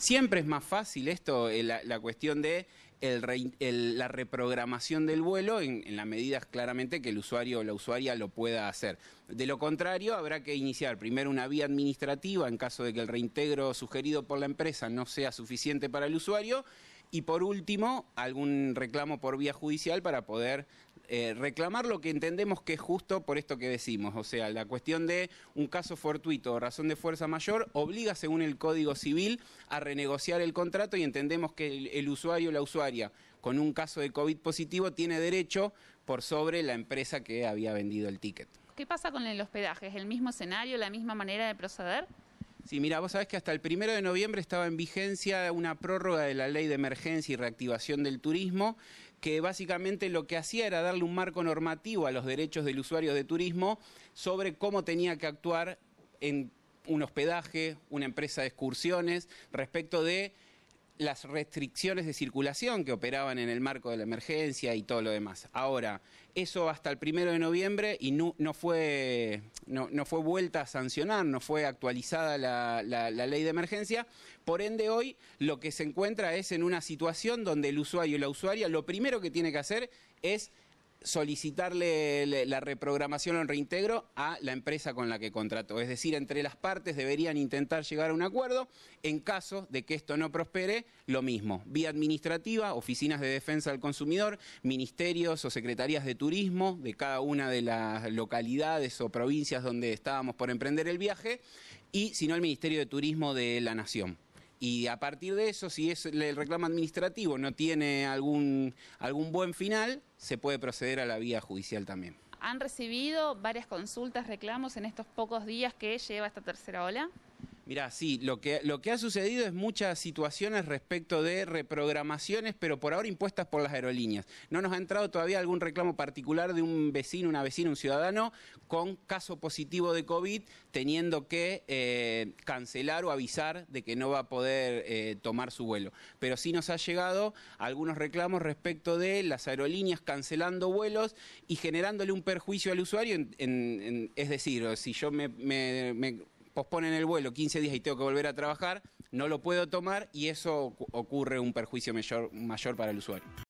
Siempre es más fácil esto, eh, la, cuestión de la reprogramación del vuelo en, en medida medidas claramente que el usuario o la usuaria lo pueda hacer. De lo contrario, habrá que iniciar primero una vía administrativa en caso de que el reintegro sugerido por la empresa no sea suficiente para el usuario y por último, algún reclamo por vía judicial para poder eh, reclamar lo que entendemos que es justo por esto que decimos. O sea, la cuestión de un caso fortuito o razón de fuerza mayor obliga, según el Código Civil, a renegociar el contrato y entendemos que el, el usuario o la usuaria con un caso de COVID positivo tiene derecho por sobre la empresa que había vendido el ticket. ¿Qué pasa con el hospedaje? ¿Es el mismo escenario, la misma manera de proceder? Sí, mira, vos sabés que hasta el primero de noviembre estaba en vigencia una prórroga de la ley de emergencia y reactivación del turismo, que básicamente lo que hacía era darle un marco normativo a los derechos del usuario de turismo sobre cómo tenía que actuar en un hospedaje, una empresa de excursiones, respecto de las restricciones de circulación que operaban en el marco de la emergencia y todo lo demás. Ahora, eso hasta el primero de noviembre y no, fue, fue vuelta a sancionar, no fue actualizada la, la ley de emergencia. Por ende, hoy lo que se encuentra es en una situación donde el usuario y la usuaria lo primero que tiene que hacer es solicitarle la reprogramación o el reintegro a la empresa con la que contrató. Es decir, entre las partes deberían intentar llegar a un acuerdo. En caso de que esto no prospere, lo mismo. Vía administrativa, oficinas de defensa del consumidor, ministerios o secretarías de turismo de cada una de las localidades o provincias donde estábamos por emprender el viaje y si no el Ministerio de Turismo de la Nación y a partir de eso, si es el reclamo administrativo no tiene algún, algún buen final, se puede proceder a la vía judicial también. ¿Han recibido varias consultas, reclamos en estos pocos días que lleva esta tercera ola? Mirá, sí, lo que, lo que ha sucedido es muchas situaciones respecto de reprogramaciones, pero por ahora impuestas por las aerolíneas. No nos ha entrado todavía algún reclamo particular de un vecino, una vecina, un ciudadano con caso positivo de COVID, teniendo que eh, cancelar o avisar de que no va a poder eh, tomar su vuelo. Pero sí nos ha llegado algunos reclamos respecto de las aerolíneas cancelando vuelos y generándole un perjuicio al usuario. es decir, si yo me posponen el vuelo 15 días y tengo que volver a trabajar, no lo puedo tomar y eso ocurre un perjuicio mayor, mayor para el usuario.